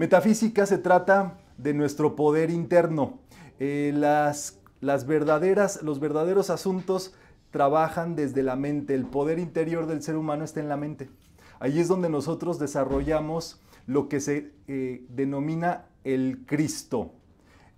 Metafísica se trata de nuestro poder interno. Eh, las, los verdaderos asuntos trabajan desde la mente. El poder interior del ser humano está en la mente. ahí es donde nosotros desarrollamos lo que se eh, denomina el Cristo,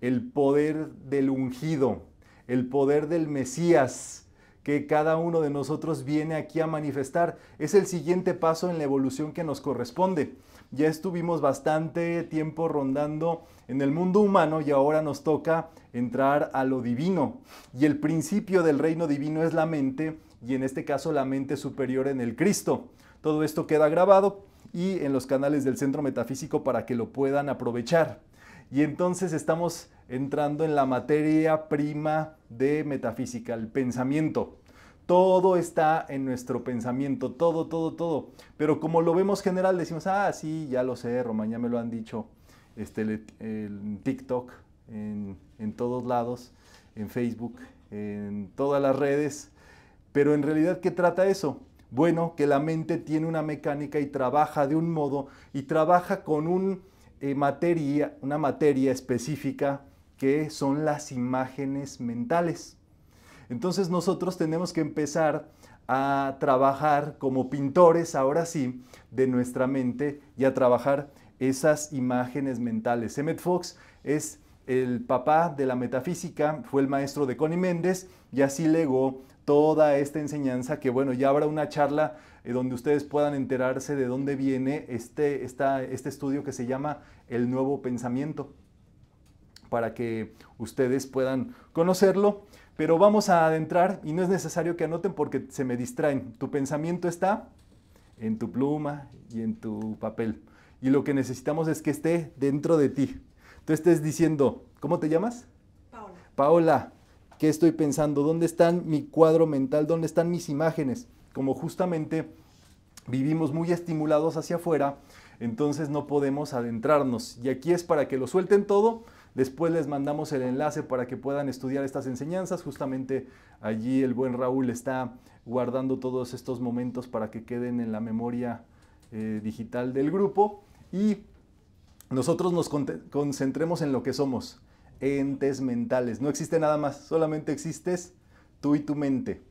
el poder del ungido, el poder del Mesías que cada uno de nosotros viene aquí a manifestar. Es el siguiente paso en la evolución que nos corresponde ya estuvimos bastante tiempo rondando en el mundo humano y ahora nos toca entrar a lo divino. Y el principio del reino divino es la mente y en este caso la mente superior en el Cristo. Todo esto queda grabado y en los canales del Centro Metafísico para que lo puedan aprovechar. Y entonces estamos entrando en la materia prima de metafísica, el pensamiento. Todo está en nuestro pensamiento, todo, todo, todo. Pero como lo vemos general, decimos, ah, sí, ya lo sé, Roma, ya me lo han dicho, este, TikTok, en, todos lados, en Facebook, en todas las redes. Pero en realidad, ¿qué trata eso? Bueno, que la mente tiene una mecánica y trabaja de un modo y trabaja con eh, materia, una materia específica que son las imágenes mentales. Entonces nosotros tenemos que empezar a trabajar como pintores, ahora sí, de nuestra mente y a trabajar esas imágenes mentales. Emmet Fox es el papá de la metafísica, fue el maestro de Connie Méndez y así legó toda esta enseñanza que bueno, ya habrá una charla eh, donde ustedes puedan enterarse de dónde viene este, este estudio que se llama el nuevo pensamiento para que ustedes puedan conocerlo pero vamos a adentrar y no es necesario que anoten porque se me distraen. Tu pensamiento está en tu pluma y en tu papel. Y lo que necesitamos es que esté dentro de ti. Tú estés diciendo, ¿cómo te llamas? Paola. Paola, ¿qué estoy pensando? ¿Dónde está mi cuadro mental? ¿Dónde están mis imágenes? Como justamente vivimos muy estimulados hacia afuera, entonces no podemos adentrarnos. Y aquí es para que lo suelten todo Después les mandamos el enlace para que puedan estudiar estas enseñanzas. Justamente allí el buen Raúl está guardando todos estos momentos para que queden en la memoria eh, digital del grupo. Y nosotros nos concentremos en lo que somos, entes mentales. No existe nada más, solamente existes tú y tu mente.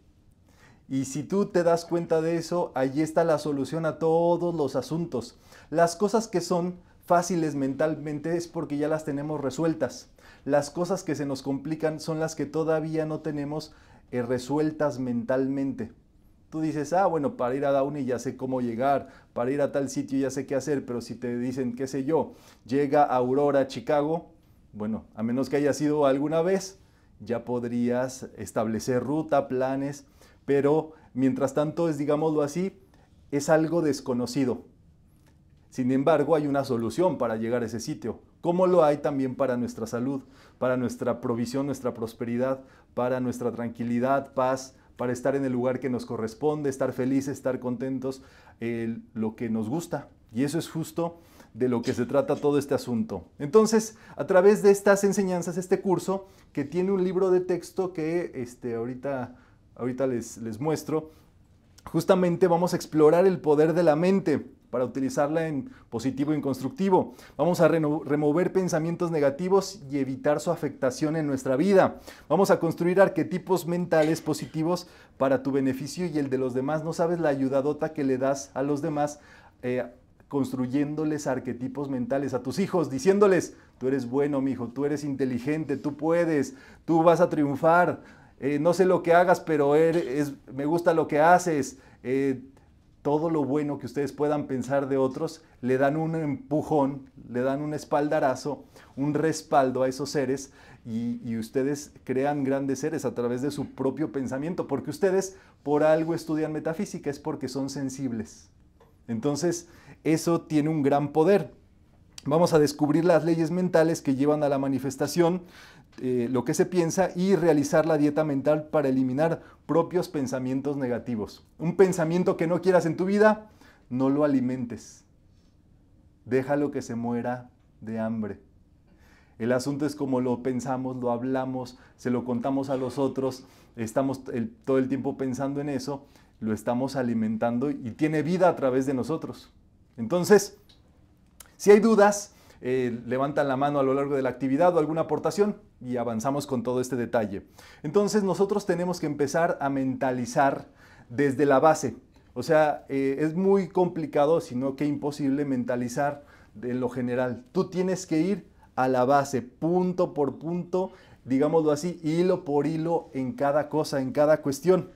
Y si tú te das cuenta de eso, allí está la solución a todos los asuntos. Las cosas que son fáciles mentalmente es porque ya las tenemos resueltas. Las cosas que se nos complican son las que todavía no tenemos eh, resueltas mentalmente. Tú dices, ah, bueno, para ir a Downey ya sé cómo llegar, para ir a tal sitio ya sé qué hacer, pero si te dicen, qué sé yo, llega a Aurora, Chicago, bueno, a menos que haya sido alguna vez, ya podrías establecer ruta, planes, pero mientras tanto es, digámoslo así, es algo desconocido. Sin embargo, hay una solución para llegar a ese sitio, como lo hay también para nuestra salud, para nuestra provisión, nuestra prosperidad, para nuestra tranquilidad, paz, para estar en el lugar que nos corresponde, estar felices, estar contentos, eh, lo que nos gusta. Y eso es justo de lo que se trata todo este asunto. Entonces, a través de estas enseñanzas, este curso, que tiene un libro de texto que este, ahorita, ahorita les, les muestro, justamente vamos a explorar el poder de la mente para utilizarla en positivo y en constructivo. Vamos a remover pensamientos negativos y evitar su afectación en nuestra vida. Vamos a construir arquetipos mentales positivos para tu beneficio y el de los demás. No sabes la ayudadota que le das a los demás. Eh, construyéndoles arquetipos mentales a tus hijos, diciéndoles, tú eres bueno, mi hijo, tú eres inteligente, tú puedes, tú vas a triunfar, eh, no sé lo que hagas, pero me gusta lo que haces, eh, todo lo bueno que ustedes puedan pensar de otros, le dan un empujón, le dan un espaldarazo, un respaldo a esos seres y, ustedes crean grandes seres a través de su propio pensamiento, porque ustedes por algo estudian metafísica, es porque son sensibles. Entonces, eso tiene un gran poder. Vamos a descubrir las leyes mentales que llevan a la manifestación eh, lo que se piensa y realizar la dieta mental para eliminar propios pensamientos negativos. Un pensamiento que no quieras en tu vida, no lo alimentes. Déjalo que se muera de hambre. El asunto es como lo pensamos, lo hablamos, se lo contamos a los otros, estamos todo el tiempo pensando en eso, lo estamos alimentando y tiene vida a través de nosotros. Entonces, si hay dudas, eh, levantan la mano a lo largo de la actividad o alguna aportación y avanzamos con todo este detalle. Entonces nosotros tenemos que empezar a mentalizar desde la base. O sea, eh, es muy complicado, sino que imposible mentalizar de lo general. Tú tienes que ir a la base, punto por punto, digámoslo así, hilo por hilo en cada cosa, en cada cuestión.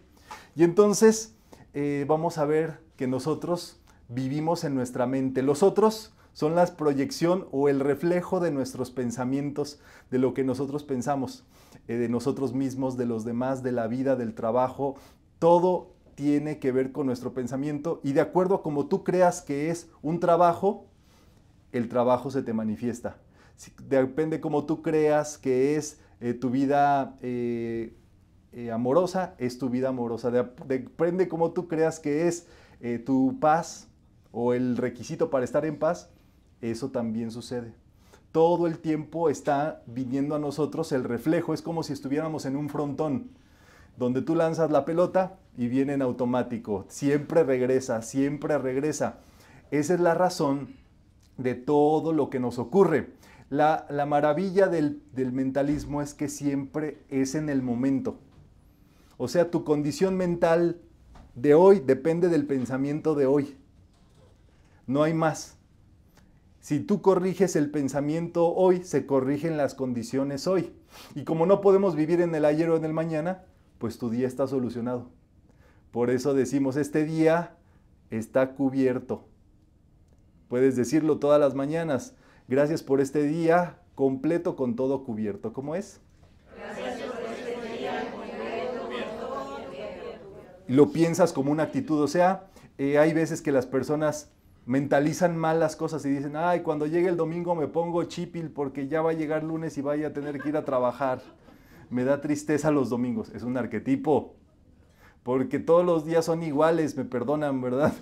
Y entonces eh, vamos a ver que nosotros vivimos en nuestra mente. Los otros son la proyección o el reflejo de nuestros pensamientos, de lo que nosotros pensamos, eh, de nosotros mismos, de los demás, de la vida, del trabajo. Todo tiene que ver con nuestro pensamiento y de acuerdo a como tú creas que es un trabajo, el trabajo se te manifiesta. Si, depende como tú creas que es eh, tu vida eh, amorosa, es tu vida amorosa. depende como tú creas que es tu paz o el requisito para estar en paz, eso también sucede. Todo el tiempo está viniendo a nosotros el reflejo, es como si estuviéramos en un frontón, donde tú lanzas la pelota y viene en automático, siempre regresa, siempre regresa. Esa es la razón de todo lo que nos ocurre. La, maravilla del mentalismo es que siempre es en el momento. O sea, tu condición mental de hoy depende del pensamiento de hoy. No hay más. Si tú corriges el pensamiento hoy, se corrigen las condiciones hoy. Y como no podemos vivir en el ayer o en el mañana, pues tu día está solucionado. Por eso decimos, este día está cubierto. Puedes decirlo todas las mañanas. Gracias por este día completo con todo cubierto. ¿Cómo es? Gracias por este día completo con todo cubierto. Lo piensas como una actitud, o sea, eh, hay veces que las personas mentalizan mal las cosas y dicen, ay, cuando llegue el domingo me pongo chipil porque ya va a llegar lunes y vaya a tener que ir a trabajar. Me da tristeza los domingos, es un arquetipo, porque todos los días son iguales, me perdonan, ¿verdad?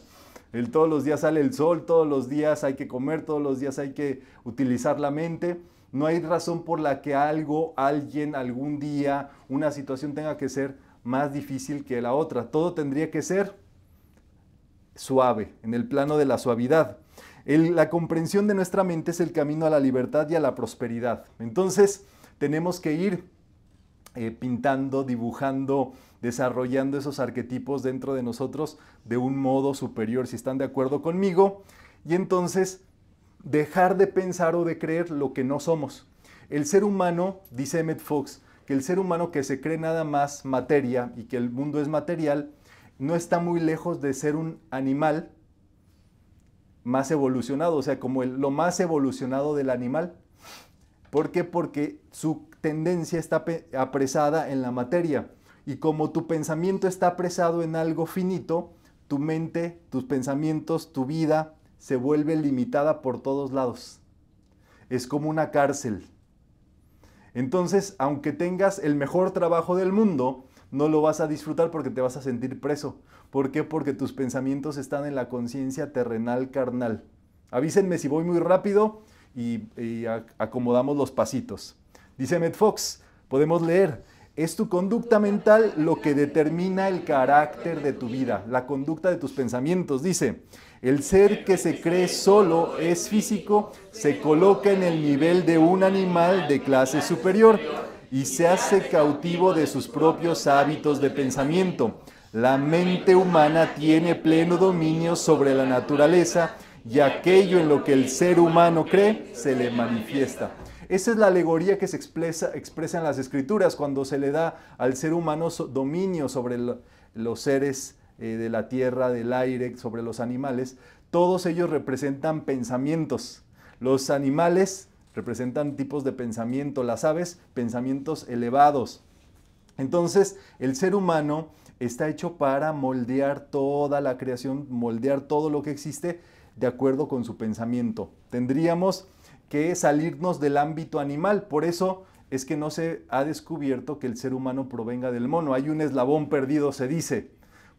El todos los días sale el sol, todos los días hay que comer, todos los días hay que utilizar la mente. No hay razón por la que algo, alguien, algún día, una situación tenga que ser más difícil que la otra. Todo tendría que ser suave, en el plano de la suavidad. la comprensión de nuestra mente es el camino a la libertad y a la prosperidad. Entonces, tenemos que ir eh, pintando, dibujando, desarrollando esos arquetipos dentro de nosotros de un modo superior, si están de acuerdo conmigo. Y entonces, dejar de pensar o de creer lo que no somos. El ser humano, dice Emmett Fox, que el ser humano que se cree nada más materia y que el mundo es material, no está muy lejos de ser un animal más evolucionado, o sea, como lo más evolucionado del animal. ¿Por qué? Porque su tendencia está apresada en la materia. Y como tu pensamiento está apresado en algo finito, tu mente, tus pensamientos, tu vida se vuelve limitada por todos lados. Es como una cárcel. Entonces, aunque tengas el mejor trabajo del mundo, no lo vas a disfrutar porque te vas a sentir preso. ¿Por qué? Porque tus pensamientos están en la conciencia terrenal carnal. Avísenme si voy muy rápido y, acomodamos los pasitos. Dice Met Fox, podemos leer, es tu conducta mental lo que determina el carácter de tu vida, la conducta de tus pensamientos. Dice, el ser que se cree solo es físico, se coloca en el nivel de un animal de clase superior y se hace cautivo de sus propios hábitos de pensamiento. La mente humana tiene pleno dominio sobre la naturaleza y aquello en lo que el ser humano cree se le manifiesta. Esa es la alegoría que se expresa, en las escrituras cuando se le da al ser humano dominio sobre los seres eh, de la tierra, del aire, sobre los animales. Todos ellos representan pensamientos. Los animales representan tipos de pensamiento, las aves, pensamientos elevados. Entonces, el ser humano está hecho para moldear toda la creación, moldear todo lo que existe de acuerdo con su pensamiento. Tendríamos que salirnos del ámbito animal, por eso es que no se ha descubierto que el ser humano provenga del mono. Hay un eslabón perdido, se dice,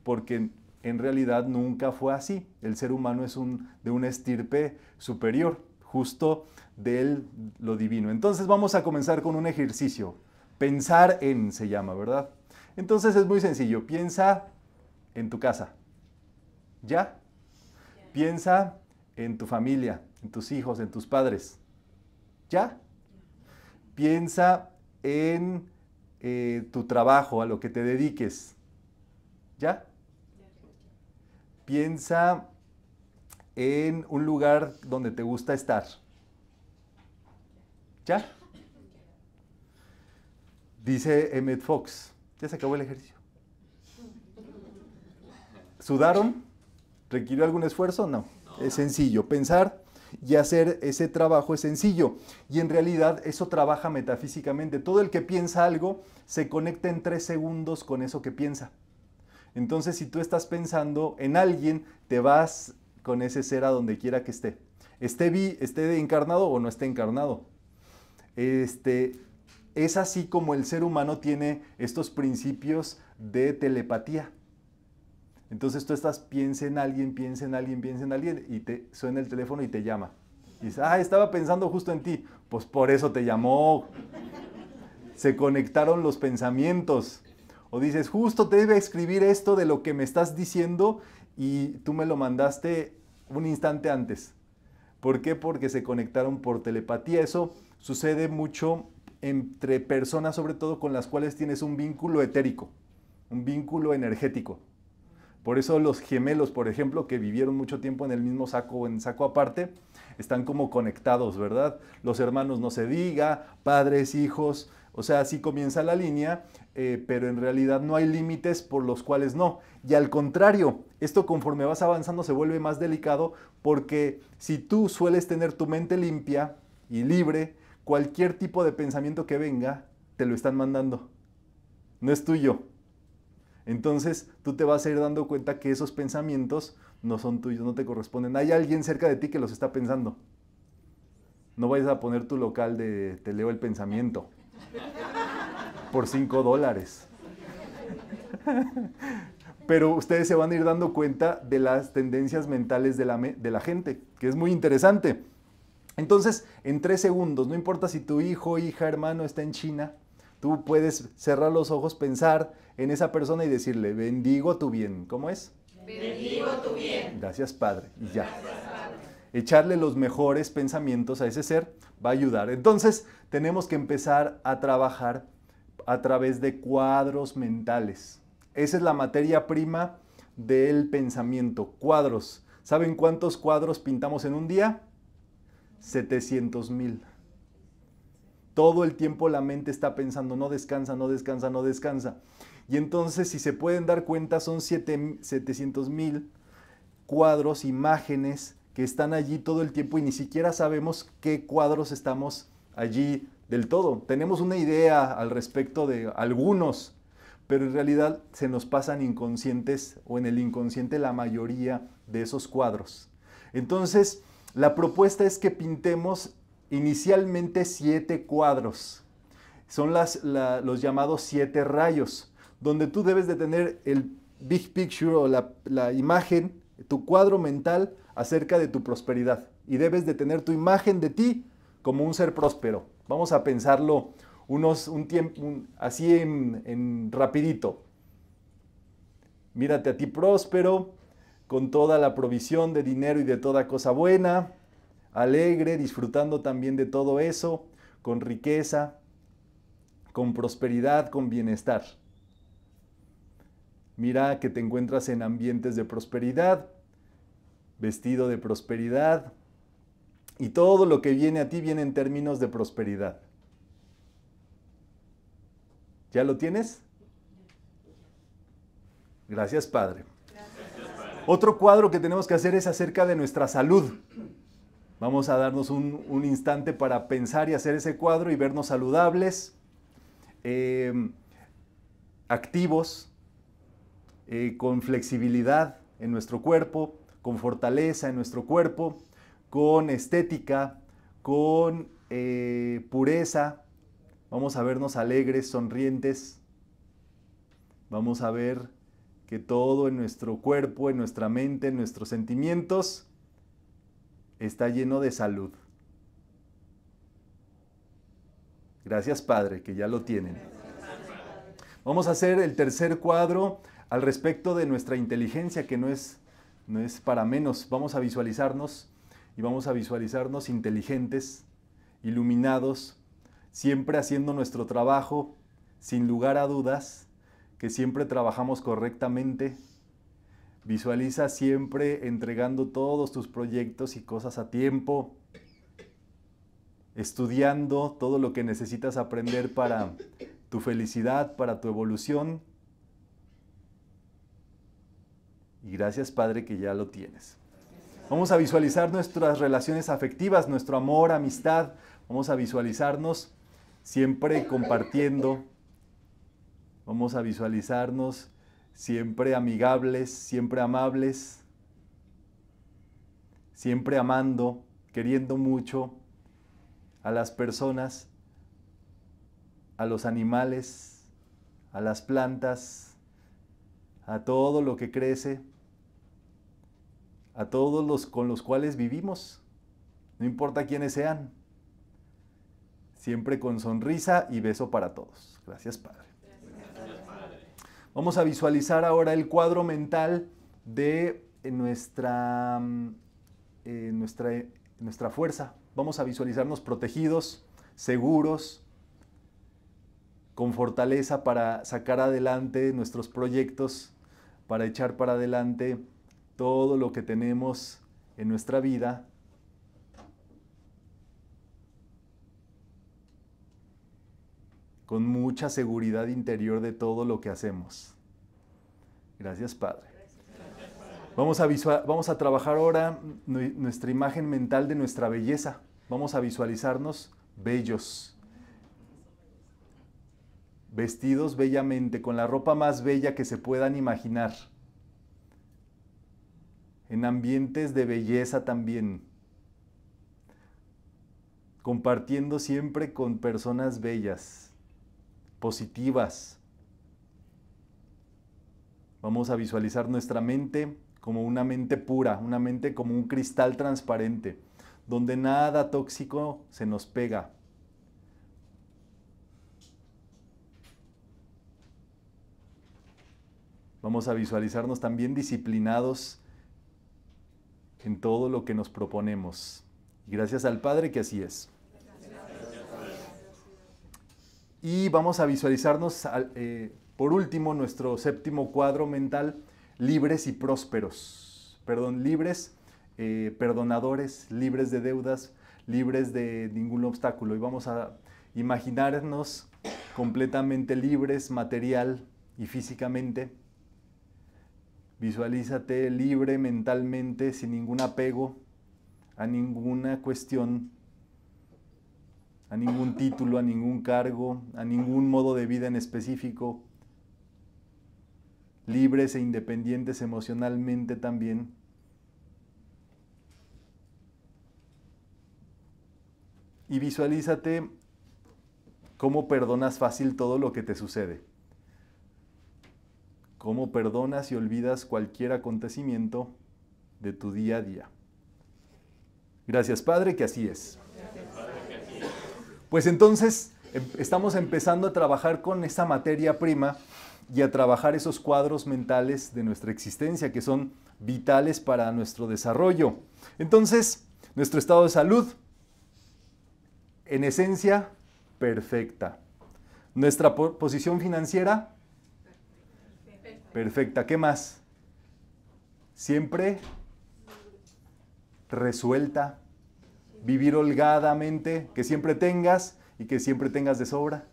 porque en realidad nunca fue así. El ser humano es un, de una estirpe superior. Justo de lo divino. Entonces vamos a comenzar con un ejercicio. Pensar en se llama, ¿verdad? Entonces es muy sencillo. Piensa en tu casa. ¿Ya? Piensa en tu familia, en tus hijos, en tus padres. ¿Ya? Piensa en eh, tu trabajo, a lo que te dediques. ¿Ya? Piensa en un lugar donde te gusta estar. ¿Ya? Dice Emmett Fox, ya se acabó el ejercicio. ¿Sudaron? ¿Requirió algún esfuerzo? No. Es sencillo. Pensar y hacer ese trabajo es sencillo. Y en realidad eso trabaja metafísicamente. Todo el que piensa algo se conecta en tres segundos con eso que piensa. Entonces, si tú estás pensando en alguien, te vas con ese ser a donde quiera que esté. Esté, vi, esté encarnado o no esté encarnado. Este, es así como el ser humano tiene estos principios de telepatía. Entonces tú estás, piensa en alguien, piensa en alguien, piensa en alguien, y te suena el teléfono y te llama. Y dices, ah, estaba pensando justo en ti. Pues por eso te llamó. Se conectaron los pensamientos. O dices, justo te debe escribir esto de lo que me estás diciendo y tú me lo mandaste un instante antes. ¿Por qué? Porque se conectaron por telepatía. Eso sucede mucho entre personas, sobre todo con las cuales tienes un vínculo etérico, un vínculo energético. Por eso los gemelos, por ejemplo, que vivieron mucho tiempo en el mismo saco o en saco aparte, están como conectados, ¿verdad? Los hermanos no se diga, padres, hijos, o sea, así comienza la línea, eh, pero en realidad no hay límites por los cuales no. Y al contrario, esto conforme vas avanzando se vuelve más delicado porque si tú sueles tener tu mente limpia y libre, cualquier tipo de pensamiento que venga, te lo están mandando. No es tuyo. Entonces tú te vas a ir dando cuenta que esos pensamientos no son tuyos, no te corresponden. Hay alguien cerca de ti que los está pensando. No vayas a poner tu local de te leo el pensamiento por 5 dólares. Pero ustedes se van a ir dando cuenta de las tendencias mentales de la, de la gente, que es muy interesante. Entonces, en tres segundos, no importa si tu hijo, hija, hermano está en China, tú puedes cerrar los ojos, pensar en esa persona y decirle, bendigo tu bien. ¿Cómo es? Bendigo tu bien. Gracias, Padre. Y ya. Echarle los mejores pensamientos a ese ser va a ayudar. Entonces, tenemos que empezar a trabajar a través de cuadros mentales. Esa es la materia prima del pensamiento, cuadros. ¿Saben cuántos cuadros pintamos en un día? 700 mil. Todo el tiempo la mente está pensando, no descansa, no descansa, no descansa. Y entonces, si se pueden dar cuenta, son 7, 700 mil cuadros, imágenes que están allí todo el tiempo y ni siquiera sabemos qué cuadros estamos allí del todo. Tenemos una idea al respecto de algunos, pero en realidad se nos pasan inconscientes o en el inconsciente la mayoría de esos cuadros. Entonces, la propuesta es que pintemos inicialmente siete cuadros. Son los llamados siete rayos, donde tú debes de tener el big picture o la, imagen, tu cuadro mental acerca de tu prosperidad. Y debes de tener tu imagen de ti como un ser próspero. Vamos a pensarlo unos, un tiempo, así en, en rapidito. Mírate a ti próspero, con toda la provisión de dinero y de toda cosa buena, alegre, disfrutando también de todo eso, con riqueza, con prosperidad, con bienestar. Mira que te encuentras en ambientes de prosperidad, vestido de prosperidad, y todo lo que viene a ti viene en términos de prosperidad. ¿Ya lo tienes? Gracias, Padre. Otro cuadro que tenemos que hacer es acerca de nuestra salud. Vamos a darnos un, instante para pensar y hacer ese cuadro y vernos saludables, em, activos, eh, con flexibilidad en nuestro cuerpo, con fortaleza en nuestro cuerpo, con estética, con eh, pureza. Vamos a vernos alegres, sonrientes. Vamos a ver que todo en nuestro cuerpo, en nuestra mente, en nuestros sentimientos, está lleno de salud. Gracias Padre, que ya lo tienen. Vamos a hacer el tercer cuadro al respecto de nuestra inteligencia, que no es, no es para menos. Vamos a visualizarnos y vamos a visualizarnos inteligentes, iluminados, siempre haciendo nuestro trabajo, sin lugar a dudas, que siempre trabajamos correctamente. Visualiza siempre entregando todos tus proyectos y cosas a tiempo, estudiando todo lo que necesitas aprender para tu felicidad, para tu evolución. Y gracias Padre que ya lo tienes. Vamos a visualizar nuestras relaciones afectivas, nuestro amor, amistad. Vamos a visualizarnos siempre compartiendo Vamos a visualizarnos siempre amigables, siempre amables, siempre amando, queriendo mucho a las personas, a los animales, a las plantas, a todo lo que crece, a todos los con los cuales vivimos, no importa quiénes sean, siempre con sonrisa y beso para todos. Gracias, Padre. Vamos a visualizar ahora el cuadro mental de eh, nuestra, mm, eh, nuestra, eh, nuestra fuerza. Vamos a visualizarnos protegidos, seguros, con fortaleza para sacar adelante nuestros proyectos, para echar para adelante todo lo que tenemos en nuestra vida con mucha seguridad interior de todo lo que hacemos. Gracias, Padre. Vamos a, vamos a trabajar ahora nuestra imagen mental de nuestra belleza. Vamos a visualizarnos bellos, vestidos bellamente, con la ropa más bella que se puedan imaginar, en ambientes de belleza también, compartiendo siempre con personas bellas positivas. Vamos a visualizar nuestra mente como una mente pura, una mente como un cristal transparente, donde nada tóxico se nos pega. Vamos a visualizarnos también disciplinados en todo lo que nos proponemos. Gracias al Padre que así es. y vamos a visualizarnos eh, por último nuestro séptimo cuadro mental, libres y prósperos. Perdón, libres, eh, perdonadores, libres de deudas, libres de ningún obstáculo. Y vamos a imaginarnos completamente libres material y físicamente. Visualízate libre mentalmente, sin ningún apego a ninguna cuestión a ningún título, a ningún cargo, a ningún modo de vida en específico, libres e independientes emocionalmente también. Y visualízate cómo perdonas fácil todo lo que te sucede. Cómo perdonas y olvidas cualquier acontecimiento de tu día a día. Gracias Padre, que así es. Pues entonces em, estamos empezando a trabajar con esa materia prima y a trabajar esos cuadros mentales de nuestra existencia que son vitales para nuestro desarrollo. Entonces, nuestro estado de salud, en esencia, perfecta. Nuestra posición financiera, perfecta. ¿Qué más? Siempre resuelta, vivir holgadamente, que siempre tengas y que siempre tengas de sobra.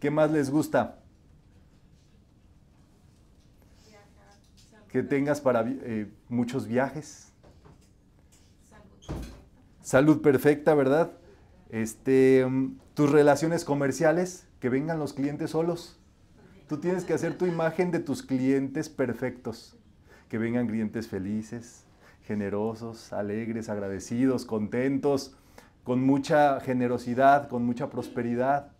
¿Qué más les gusta? Que tengas para eh, muchos viajes. Salud perfecta, ¿verdad? Este, mm, tus relaciones comerciales, que vengan los clientes solos. Tú tienes que hacer tu imagen de tus clientes perfectos. Que vengan clientes felices, generosos, alegres, agradecidos, contentos, con mucha generosidad, con mucha prosperidad.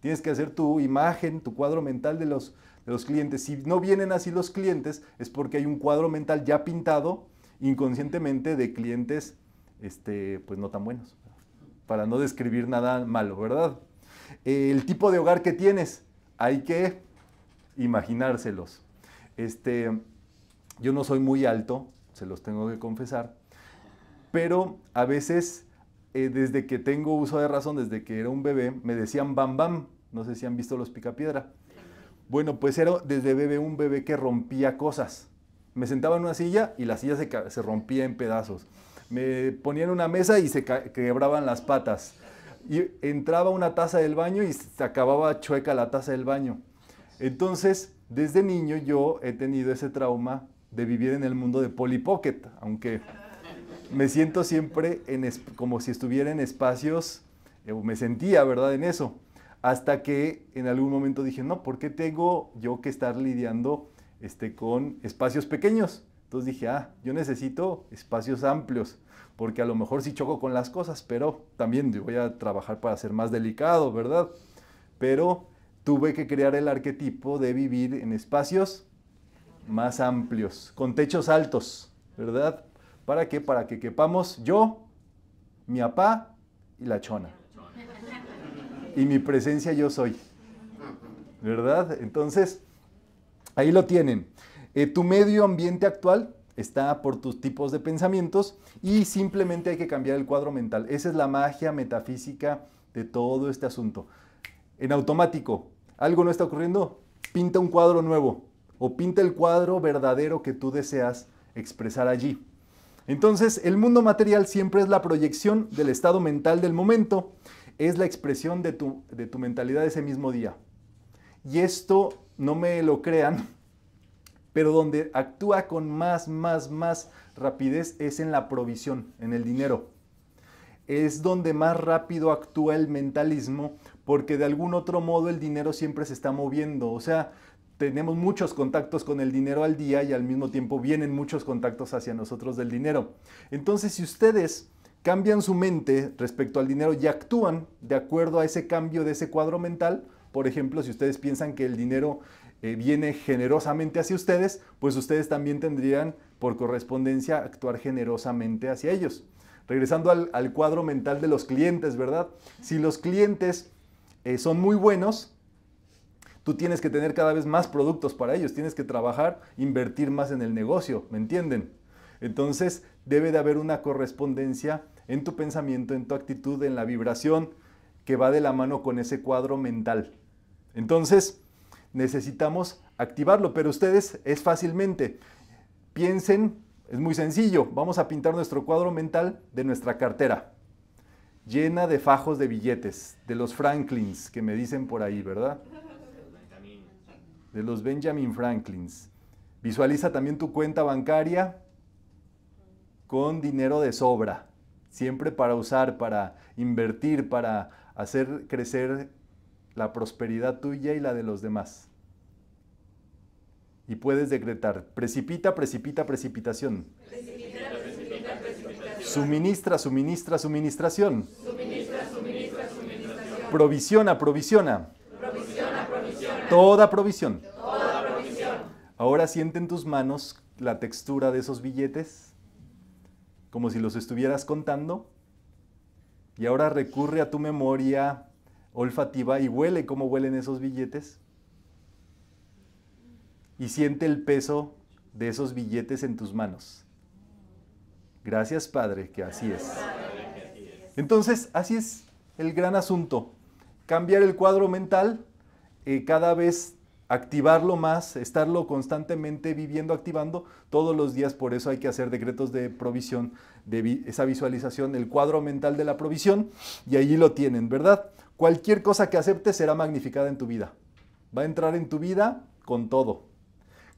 Tienes que hacer tu imagen, tu cuadro mental de los, de los clientes. Si no vienen así los clientes, es porque hay un cuadro mental ya pintado inconscientemente de clientes este, pues no tan buenos, para no describir nada malo, ¿verdad? El tipo de hogar que tienes, hay que imaginárselos. Este, yo no soy muy alto, se los tengo que confesar. Pero a veces, eh, desde que tengo uso de razón, desde que era un bebé, me decían bam bam. No sé si han visto los picapiedra. Bueno, pues era desde bebé un bebé que rompía cosas. Me sentaba en una silla y la silla se, se rompía en pedazos. Me ponían en una mesa y se quebraban las patas. Y entraba una taza del baño y se acababa chueca la taza del baño. Entonces, desde niño yo he tenido ese trauma de vivir en el mundo de Polly Pocket, aunque me siento siempre en como si estuviera en espacios, eh, me sentía, ¿verdad?, en eso. Hasta que en algún momento dije, no, ¿por qué tengo yo que estar lidiando este, con espacios pequeños? Entonces dije, ah, yo necesito espacios amplios, porque a lo mejor sí choco con las cosas, pero también voy a trabajar para ser más delicado, ¿verdad? Pero tuve que crear el arquetipo de vivir en espacios más amplios, con techos altos, ¿verdad? ¿Para qué? Para que quepamos yo, mi papá y la chona. Y mi presencia yo soy. ¿Verdad? Entonces, ahí lo tienen. Eh, tu medio ambiente actual está por tus tipos de pensamientos y simplemente hay que cambiar el cuadro mental. Esa es la magia metafísica de todo este asunto. En automático, algo no está ocurriendo, pinta un cuadro nuevo o pinta el cuadro verdadero que tú deseas expresar allí. Entonces, el mundo material siempre es la proyección del estado mental del momento, es la expresión de tu, de tu mentalidad ese mismo día. Y esto, no me lo crean, pero donde actúa con más, más, más rapidez es en la provisión, en el dinero. Es donde más rápido actúa el mentalismo porque de algún otro modo el dinero siempre se está moviendo. O sea, tenemos muchos contactos con el dinero al día y al mismo tiempo vienen muchos contactos hacia nosotros del dinero. Entonces, si ustedes cambian su mente respecto al dinero y actúan de acuerdo a ese cambio de ese cuadro mental, por ejemplo, si ustedes piensan que el dinero eh, viene generosamente hacia ustedes, pues ustedes también tendrían por correspondencia actuar generosamente hacia ellos. Regresando al, cuadro mental de los clientes, ¿verdad? Si los clientes eh, son muy buenos, tú tienes que tener cada vez más productos para ellos, tienes que trabajar, invertir más en el negocio, ¿me entienden? Entonces debe de haber una correspondencia en tu pensamiento, en tu actitud, en la vibración que va de la mano con ese cuadro mental. Entonces necesitamos activarlo, pero ustedes es fácilmente. Piensen, es muy sencillo, vamos a pintar nuestro cuadro mental de nuestra cartera llena de fajos de billetes, de los Franklins que me dicen por ahí, ¿verdad? de los Benjamin Franklins. Visualiza también tu cuenta bancaria con dinero de sobra, siempre para usar, para invertir, para hacer crecer la prosperidad tuya y la de los demás. Y puedes decretar, precipita, precipita, precipitación. Suministra, suministra, suministración. Suministra, suministra, suministración. Provisiona, provisiona. Toda provisión. Toda provisión. Ahora siente en tus manos la textura de esos billetes, como si los estuvieras contando. Y ahora recurre a tu memoria olfativa y huele como huelen esos billetes. Y siente el peso de esos billetes en tus manos. Gracias Padre, que así es. Entonces, así es el gran asunto. Cambiar el cuadro mental eh, cada vez activarlo más, estarlo constantemente viviendo, activando todos los días. Por eso hay que hacer decretos de provisión, de esa visualización, el cuadro mental de la provisión, y allí lo tienen, ¿verdad? Cualquier cosa que aceptes será magnificada en tu vida. Va a entrar en tu vida con todo.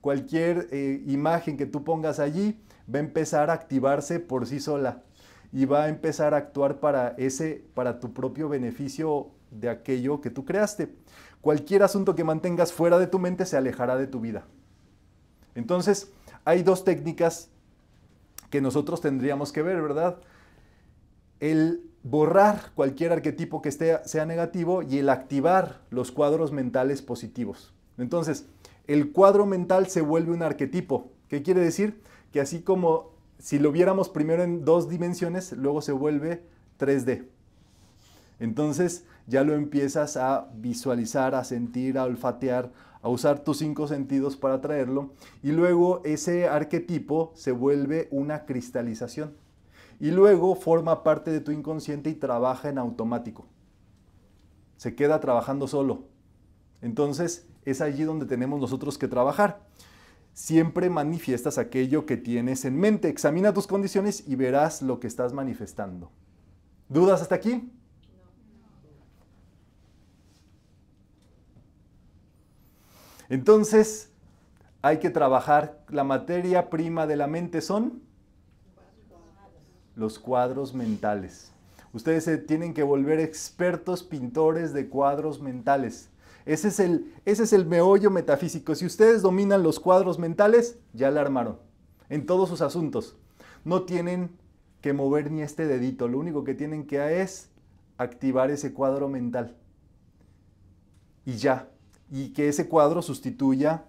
Cualquier eh, imagen que tú pongas allí va a empezar a activarse por sí sola y va a empezar a actuar para ese, para tu propio beneficio de aquello que tú creaste cualquier asunto que mantengas fuera de tu mente se alejará de tu vida. Entonces, hay dos técnicas que nosotros tendríamos que ver, ¿verdad? El borrar cualquier arquetipo que esté, sea negativo y el activar los cuadros mentales positivos. Entonces, el cuadro mental se vuelve un arquetipo. ¿Qué quiere decir? Que así como si lo viéramos primero en dos dimensiones, luego se vuelve 3D. Entonces, ya lo empiezas a visualizar, a sentir, a olfatear, a usar tus cinco sentidos para traerlo. Y luego ese arquetipo se vuelve una cristalización. Y luego forma parte de tu inconsciente y trabaja en automático. Se queda trabajando solo. Entonces es allí donde tenemos nosotros que trabajar. Siempre manifiestas aquello que tienes en mente. Examina tus condiciones y verás lo que estás manifestando. ¿Dudas hasta aquí? Entonces, hay que trabajar. La materia prima de la mente son los cuadros mentales. Ustedes tienen que volver expertos pintores de cuadros mentales. Ese es, el, ese es el meollo metafísico. Si ustedes dominan los cuadros mentales, ya la armaron. En todos sus asuntos. No tienen que mover ni este dedito. Lo único que tienen que hacer es activar ese cuadro mental. Y ya, y que ese cuadro sustituya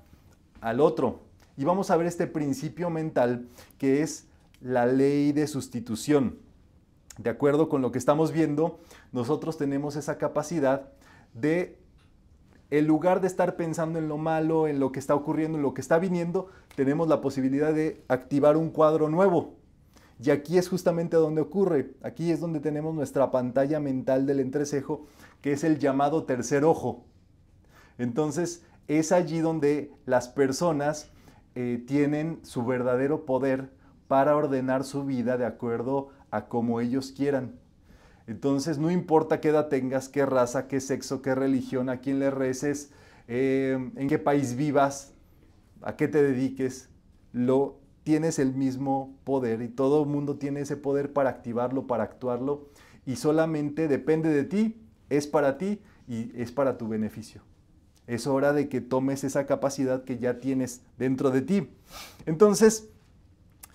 al otro. Y vamos a ver este principio mental que es la ley de sustitución. De acuerdo con lo que estamos viendo, nosotros tenemos esa capacidad de, en lugar de estar pensando en lo malo, en lo que está ocurriendo, en lo que está viniendo, tenemos la posibilidad de activar un cuadro nuevo. Y aquí es justamente donde ocurre, aquí es donde tenemos nuestra pantalla mental del entrecejo, que es el llamado tercer ojo. Entonces, es allí donde las personas eh, tienen su verdadero poder para ordenar su vida de acuerdo a como ellos quieran. Entonces, no importa qué edad tengas, qué raza, qué sexo, qué religión, a quién le reces, eh, en qué país vivas, a qué te dediques, lo tienes el mismo poder y todo el mundo tiene ese poder para activarlo, para actuarlo y solamente depende de ti, es para ti y es para tu beneficio. Es hora de que tomes esa capacidad que ya tienes dentro de ti. Entonces,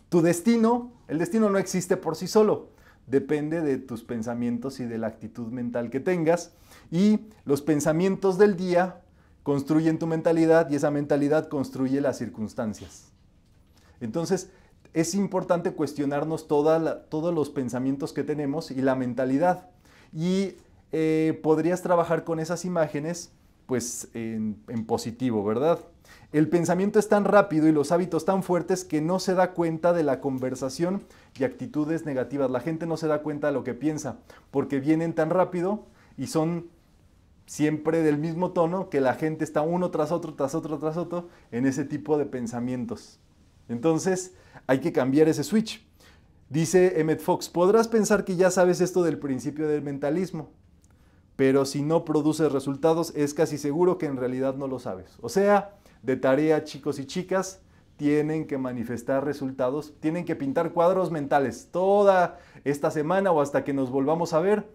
tu destino, el destino no existe por sí solo. Depende de tus pensamientos y de la actitud mental que tengas. Y los pensamientos del día construyen tu mentalidad y esa mentalidad construye las circunstancias. Entonces, es importante cuestionarnos todos los pensamientos que tenemos y la mentalidad. Y eh, podrías trabajar con esas imágenes pues en, positivo, ¿verdad? El pensamiento es tan rápido y los hábitos tan fuertes que no se da cuenta de la conversación y actitudes negativas. La gente no se da cuenta de lo que piensa porque vienen tan rápido y son siempre del mismo tono que la gente está uno tras otro, tras otro, tras otro en ese tipo de pensamientos. Entonces hay que cambiar ese switch. Dice Emmet Fox, podrás pensar que ya sabes esto del principio del mentalismo, pero si no produces resultados es casi seguro que en realidad no lo sabes. O sea, de tarea chicos y chicas, tienen que manifestar resultados, tienen que pintar cuadros mentales toda esta semana o hasta que nos volvamos a ver,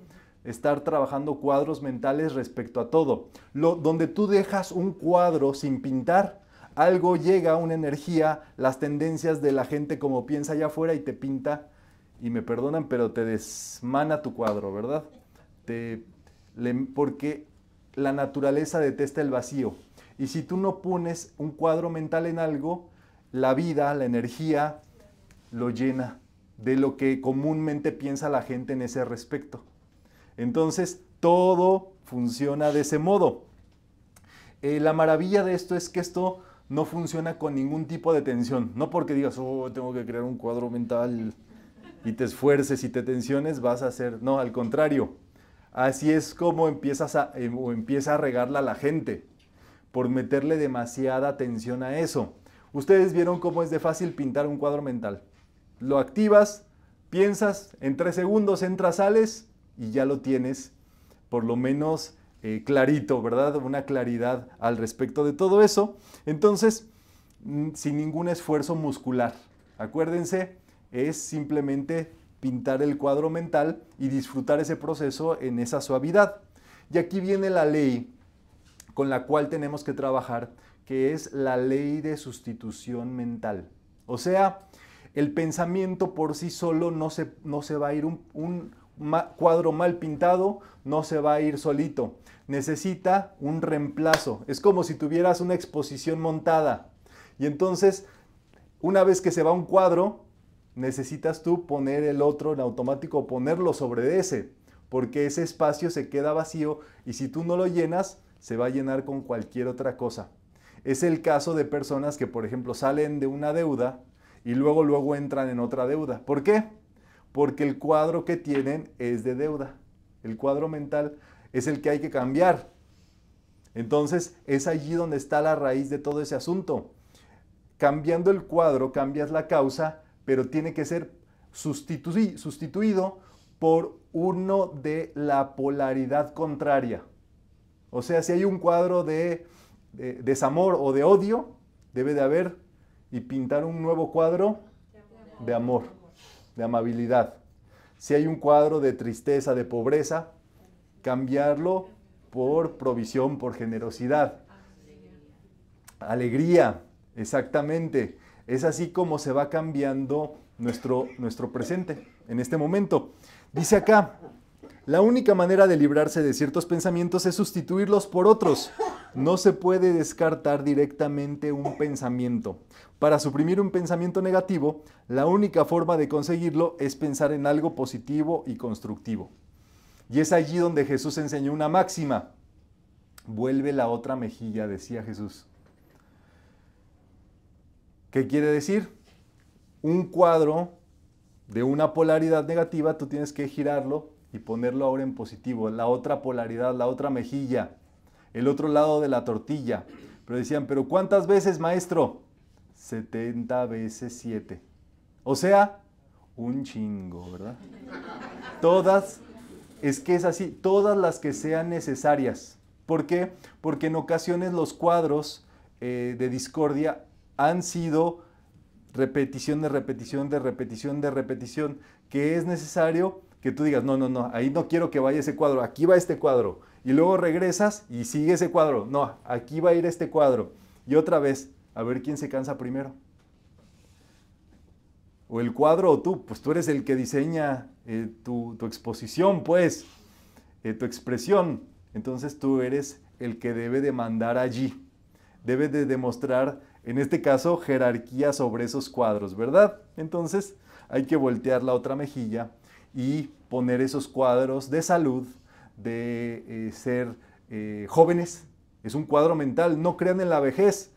estar trabajando cuadros mentales respecto a todo. Lo, donde tú dejas un cuadro sin pintar, algo llega, una energía, las tendencias de la gente como piensa allá afuera y te pinta, y me perdonan, pero te desmana tu cuadro, ¿verdad? Te porque la naturaleza detesta el vacío. Y si tú no pones un cuadro mental en algo, la vida, la energía, lo llena de lo que comúnmente piensa la gente en ese respecto. Entonces, todo funciona de ese modo. Eh, la maravilla de esto es que esto no funciona con ningún tipo de tensión. No porque digas, oh, tengo que crear un cuadro mental y te esfuerces y te tensiones, vas a hacer. No, al contrario. Así es como empiezas a, em, empieza a regarla la gente, por meterle demasiada atención a eso. Ustedes vieron cómo es de fácil pintar un cuadro mental. Lo activas, piensas, en tres segundos entras, sales y ya lo tienes, por lo menos eh, clarito, ¿verdad? Una claridad al respecto de todo eso. Entonces, mm, sin ningún esfuerzo muscular. Acuérdense, es simplemente pintar el cuadro mental y disfrutar ese proceso en esa suavidad. Y aquí viene la ley con la cual tenemos que trabajar, que es la ley de sustitución mental. O sea, el pensamiento por sí solo no se, va a ir un, cuadro mal pintado, no se va a ir solito. Necesita un reemplazo. Es como si tuvieras una exposición montada. Y entonces, una vez que se va un cuadro, necesitas tú poner el otro en automático, ponerlo sobre ese, porque ese espacio se queda vacío y si tú no lo llenas, se va a llenar con cualquier otra cosa. Es el caso de personas que, por ejemplo, salen de una deuda y luego luego entran en otra deuda. ¿Por qué? Porque el cuadro que tienen es de deuda. El cuadro mental es el que hay que cambiar. Entonces, es allí donde está la raíz de todo ese asunto. Cambiando el cuadro, cambias la causa pero tiene que ser sustituido por uno de la polaridad contraria. O sea, si hay un cuadro de, de desamor o de odio, debe de haber y pintar un nuevo cuadro de amor, de amabilidad. Si hay un cuadro de tristeza, de pobreza, cambiarlo por provisión, por generosidad. Alegría, exactamente. Es así como se va cambiando nuestro, nuestro presente en este momento. Dice acá, la única manera de librarse de ciertos pensamientos es sustituirlos por otros. No se puede descartar directamente un pensamiento. Para suprimir un pensamiento negativo, la única forma de conseguirlo es pensar en algo positivo y constructivo. Y es allí donde Jesús enseñó una máxima. Vuelve la otra mejilla, decía Jesús. ¿Qué quiere decir? Un cuadro de una polaridad negativa, tú tienes que girarlo y ponerlo ahora en positivo, la otra polaridad, la otra mejilla, el otro lado de la tortilla. Pero decían, pero ¿cuántas veces, maestro? 70 veces 7. O sea, un chingo, ¿verdad? Todas, es que es así, todas las que sean necesarias. ¿Por qué? Porque en ocasiones los cuadros eh, de discordia han sido repetición de repetición de repetición de repetición, que es necesario que tú digas, no, no, no, ahí no quiero que vaya ese cuadro, aquí va este cuadro. Y luego regresas y sigue ese cuadro, no, aquí va a ir este cuadro. Y otra vez, a ver quién se cansa primero. O el cuadro o tú, pues tú eres el que diseña eh, tu, exposición, pues, eh, tu expresión. Entonces tú eres el que debe de mandar allí, debe de demostrar en este caso, jerarquía sobre esos cuadros, ¿verdad? Entonces hay que voltear la otra mejilla y poner esos cuadros de salud, de eh, ser eh, jóvenes. Es un cuadro mental, no crean en la vejez,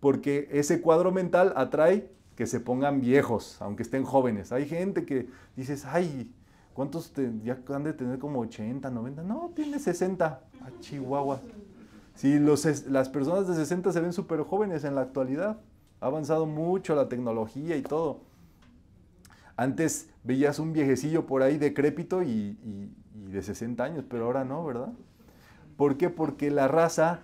porque ese cuadro mental atrae que se pongan viejos, aunque estén jóvenes. Hay gente que dices, ay, ¿cuántos ya han de tener como 80, 90? No, tiene 60. A ah, Chihuahua. Si los, las personas de 60 se ven súper jóvenes en la actualidad, ha avanzado mucho la tecnología y todo. Antes veías un viejecillo por ahí decrépito y, de 60 años, pero ahora no, ¿verdad? ¿Por qué? Porque la raza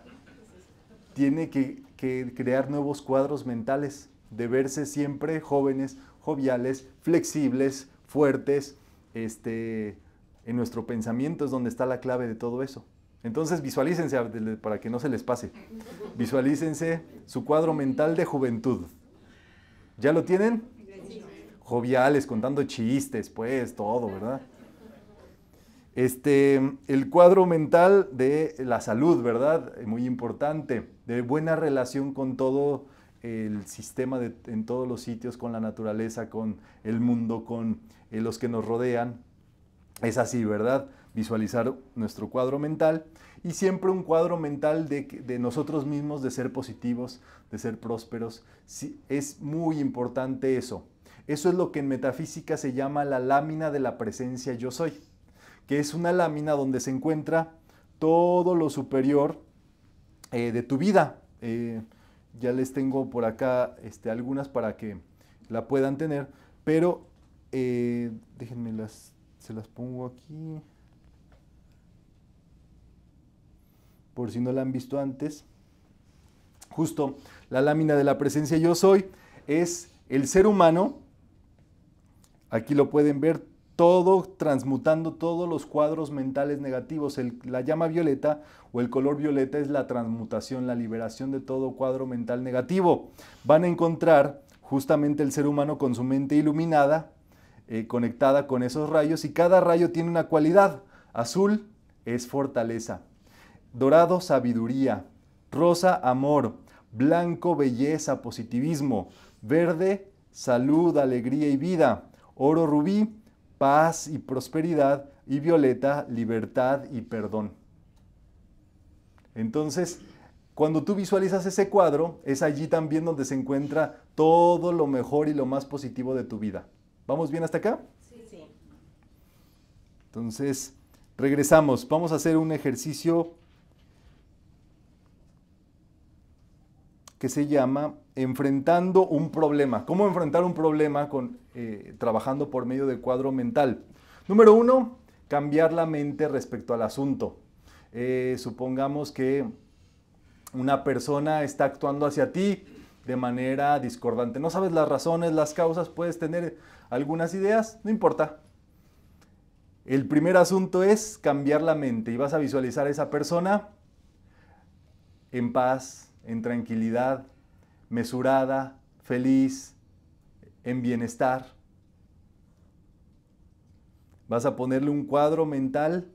tiene que, que crear nuevos cuadros mentales, de verse siempre jóvenes, joviales, flexibles, fuertes. Este, en nuestro pensamiento es donde está la clave de todo eso. Entonces visualícense para que no se les pase. Visualícense su cuadro mental de juventud. ¿Ya lo tienen? Joviales, contando chistes, pues, todo, ¿verdad? Este, el cuadro mental de la salud, ¿verdad? Muy importante, de buena relación con todo el sistema, en todos los sitios, con la naturaleza, con el mundo, con eh, los que nos rodean. Es así, ¿verdad? visualizar nuestro cuadro mental y siempre un cuadro mental de, nosotros mismos, de ser positivos, de ser prósperos. es muy importante eso. Eso es lo que en metafísica se llama la lámina de la presencia yo soy, que es una lámina donde se encuentra todo lo superior eh, de tu vida. Eh, ya les tengo por acá este, algunas para que la puedan tener, pero eh, déjenme las, se las pongo aquí. por si no la han visto antes. Justo la lámina de la presencia yo soy es el ser humano. Aquí lo pueden ver todo transmutando todos los cuadros mentales negativos. la llama violeta o el color violeta es la transmutación, la liberación de todo cuadro mental negativo. Van a encontrar justamente el ser humano con su mente iluminada, eh, conectada con esos rayos y cada rayo tiene una cualidad. Azul es fortaleza, dorado sabiduría, rosa amor, blanco belleza, positivismo, verde salud, alegría y vida, oro rubí, paz y prosperidad, y violeta, libertad y perdón. Entonces, cuando tú visualizas ese cuadro, es allí también donde se encuentra todo lo mejor y lo más positivo de tu vida. ¿Vamos bien hasta acá? Sí, sí. Entonces, regresamos. Vamos a hacer un ejercicio que se llama Enfrentando un problema. ¿Cómo enfrentar un problema con, eh, trabajando por medio del cuadro mental? Número uno, cambiar la mente respecto al asunto. Eh, supongamos que una persona está actuando hacia ti de manera discordante. No sabes las razones, las causas, puedes tener algunas ideas, no importa. El primer asunto es cambiar la mente y vas a visualizar a esa persona en paz, en tranquilidad, mesurada, feliz, en bienestar. Vas a ponerle un cuadro mental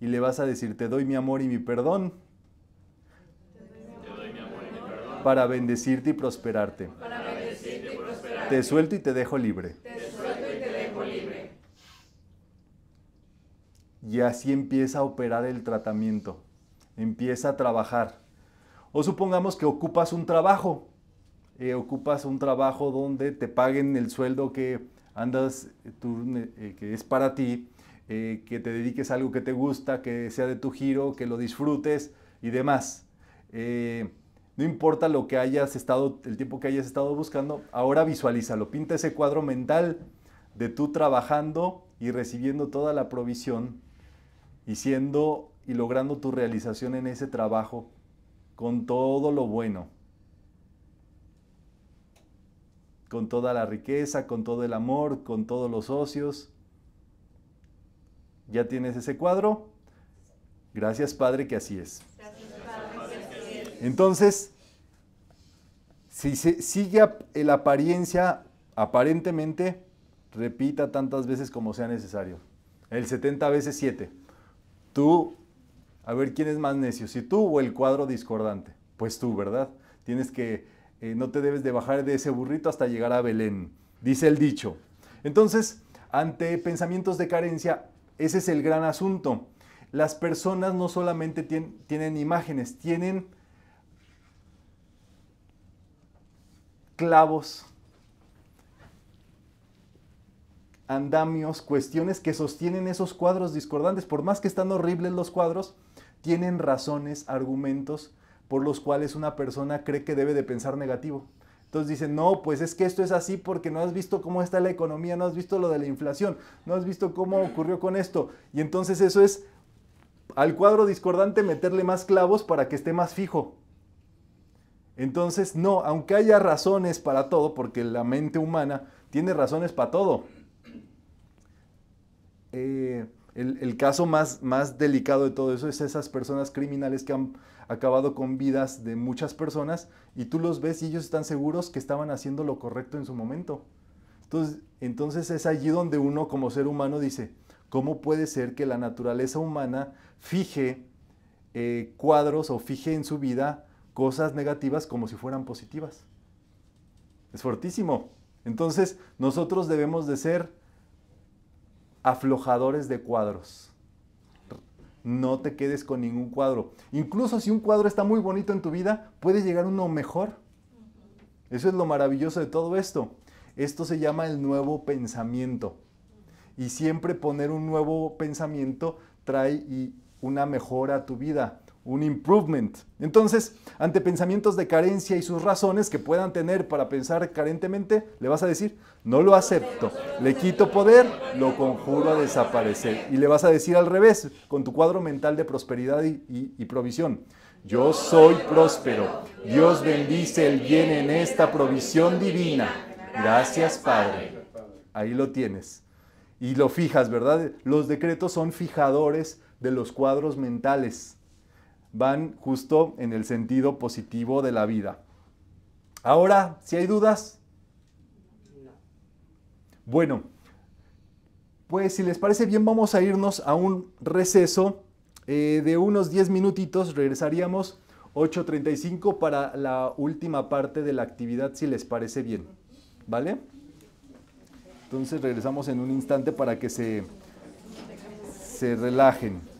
y le vas a decir, te doy mi amor y mi perdón. Para bendecirte y prosperarte. Te suelto y te dejo libre. Te suelto y te dejo libre. Y así empieza a operar el tratamiento. Empieza a trabajar o supongamos que ocupas un trabajo, eh, ocupas un trabajo donde te paguen el sueldo que andas, eh, eh, que es para ti, que te dediques a algo que te gusta, que sea de tu giro, que lo disfrutes y demás. no importa lo que hayas estado, el tiempo que hayas estado buscando, ahora visualízalo, pinta ese cuadro mental de tú trabajando y recibiendo toda la provisión y y logrando tu realización en ese trabajo con todo lo bueno, con toda la riqueza, con todo el amor, con todos los socios. ¿Ya tienes ese cuadro? Gracias Padre que así es. Entonces, si se sigue la apariencia, aparentemente, repita tantas veces como sea necesario. El 70 veces 7. Tú a ver quién es más necio, si tú o el cuadro discordante. Pues tú, ¿verdad? Tienes que, eh, no te debes de bajar de ese burrito hasta llegar a Belén, dice el dicho. Entonces, ante pensamientos de carencia, ese es el gran asunto. Las personas no solamente tienen, tienen imágenes, tienen clavos, andamios, cuestiones que sostienen esos cuadros discordantes. Por más que están horribles los cuadros, tienen razones, argumentos por los cuales una persona cree que debe de pensar negativo. Entonces dicen, no, pues es que esto es así porque no has visto cómo está la economía, no has visto lo de la inflación, no has visto cómo ocurrió con esto. Y entonces eso es al cuadro discordante meterle más clavos para que esté más fijo. Entonces, no, aunque haya razones para todo, porque la mente humana tiene razones para todo. Eh, el, caso más, más delicado de todo eso es esas personas criminales que han acabado con vidas de muchas personas y tú los ves y ellos están seguros que estaban haciendo lo correcto en su momento. Entonces, entonces es allí donde uno como ser humano dice, ¿cómo puede ser que la naturaleza humana fije eh, cuadros o fije en su vida cosas negativas como si fueran positivas? Es fortísimo. Entonces nosotros debemos de ser aflojadores de cuadros. No te quedes con ningún cuadro. Incluso si un cuadro está muy bonito en tu vida, puede llegar uno mejor. Eso es lo maravilloso de todo esto. Esto se llama el nuevo pensamiento. Y siempre poner un nuevo pensamiento trae una mejora a tu vida un improvement. Entonces, ante pensamientos de carencia y sus razones que puedan tener para pensar carentemente, le vas a decir, no lo acepto, le quito poder, lo conjuro a desaparecer. Y le vas a decir al revés, con tu cuadro mental de prosperidad y, provisión. Yo soy próspero, Dios bendice el bien en esta provisión divina. Gracias Padre. Ahí lo tienes. Y lo fijas, ¿verdad? Los decretos son fijadores de los cuadros mentales van justo en el sentido positivo de la vida. Ahora, si hay dudas. Bueno, pues si les parece bien, vamos a irnos a un receso eh, de unos 10 minutitos. Regresaríamos 8.35 para la última parte de la actividad, si les parece bien. ¿Vale? Entonces regresamos en un instante para que se, se relajen.